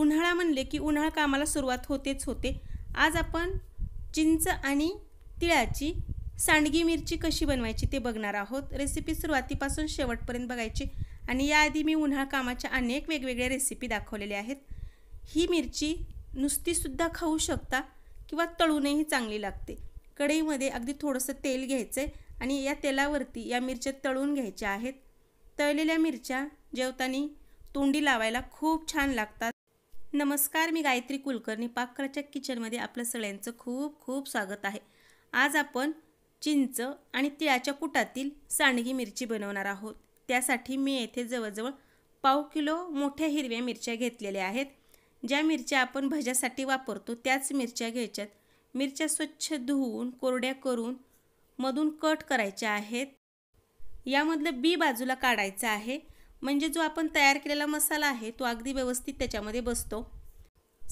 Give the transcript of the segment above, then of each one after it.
उन्हाळा म्हणले की उन्हाळा कामाला सुरुवात होतेच होते आज आपण चिंच आणि तिळाची सांडगी मिरची कशी बनवायची ते बघणार आहोत रेसिपी सुरुवातीपासून शेवटपर्यंत बघायची आणि याआधी मी उन्हाळा कामाच्या अनेक वेगवेगळ्या रेसिपी दाखवलेल्या आहेत ही मिरची नुसतीसुद्धा खाऊ शकता किंवा तळूनही चांगली लागते कढईमध्ये अगदी थोडंसं तेल घ्यायचं आहे आणि या तेलावरती या मिरच्या तळून घ्यायच्या आहेत तळलेल्या मिरच्या जेवताना तोंडी लावायला खूप छान लागतात नमस्कार मी गायत्री कुलकर्णी पाककळच्या किचनमध्ये आपलं सगळ्यांचं खूप खूप स्वागत आहे आज आपण चिंच आणि तिळाच्या कुटातील सांडगी मिरची बनवणार आहोत त्यासाठी मी येथे जवळजवळ पाव किलो मोठ्या हिरव्या मिरच्या घेतलेल्या आहेत ज्या मिरच्या आपण भज्यासाठी वापरतो त्याच मिरच्या घ्यायच्यात मिरच्या स्वच्छ धुवून कोरड्या करून मधून कट करायच्या आहेत यामधलं बी बाजूला काढायचं आहे म्हणजे जो आपण तयार केलेला मसाला आहे तो अगदी व्यवस्थित त्याच्यामध्ये बसतो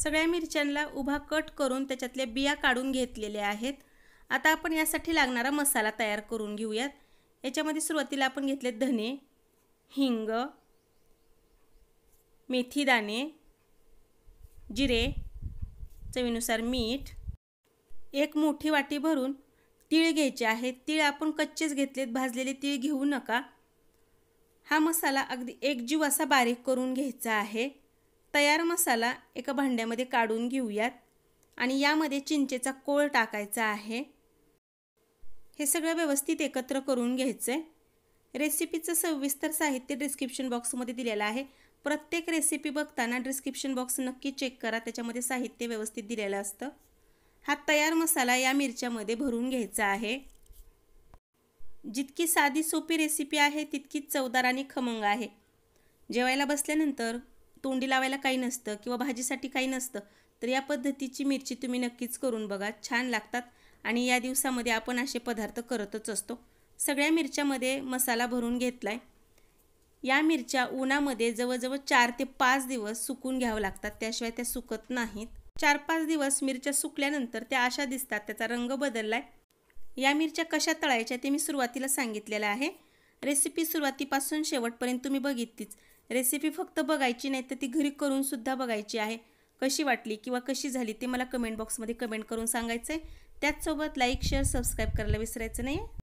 सगळ्या मिरच्यांना उभा कट करून त्याच्यातल्या बिया काढून घेतलेल्या आहेत आता आपण यासाठी लागणारा मसाला तयार करून घेऊयात याच्यामध्ये सुरुवातीला आपण घेतले धने हिंग मेथीदाणे जिरे चवीनुसार मीठ एक मोठी वाटी भरून तीळ घ्यायचे आहेत तीळ आपण कच्चेच घेतलेत भाजलेले तीळ घेऊ नका हा मसाला अगदी एकजीव असा बारीक करून घ्यायचा आहे तयार मसाला एका भांड्यामध्ये काढून घेऊयात आणि यामध्ये चिंचेचा कोळ टाकायचा आहे हे सगळं व्यवस्थित एकत्र करून घ्यायचं आहे रेसिपीचं सविस्तर साहित्य डिस्क्रिप्शन बॉक्समध्ये दिलेलं आहे प्रत्येक रेसिपी बघताना डिस्क्रिप्शन बॉक्स नक्की चेक करा त्याच्यामध्ये साहित्य व्यवस्थित दिलेलं असतं हा तयार मसाला या मिरच्यामध्ये भरून घ्यायचा आहे जितकी साधी सोपी रेसिपी आहे तितकीच चवदार आणि खमंग आहे जेवायला बसल्यानंतर तोंडी लावायला काही नसतं किंवा भाजीसाठी काही नसतं तर या पद्धतीची मिरची तुम्ही नक्कीच करून बघा छान लागतात आणि या दिवसामध्ये आपण असे पदार्थ करतच असतो सगळ्या मिरच्यामध्ये मसाला भरून घेतला आहे या मिरच्या उन्हामध्ये जवळजवळ चार ते पाच दिवस सुकून घ्यावं लागतात त्याशिवाय त्या सुकत नाहीत चार पाच दिवस मिरच्या सुकल्यानंतर त्या अशा दिसतात त्याचा रंग बदलला आहे या मिरच्या कशा तळायच्या ते मी सुरुवातीला सांगितलेलं आहे रेसिपी सुरुवातीपासून शेवटपर्यंत तुम्ही बघितलीच रेसिपी फक्त बघायची नाही तर ती घरी करूनसुद्धा बघायची आहे कशी वाटली किंवा कशी झाली ते मला कमेंट बॉक्समध्ये कमेंट करून सांगायचं आहे त्याचसोबत लाईक शेअर सबस्क्राईब करायला विसरायचं नाही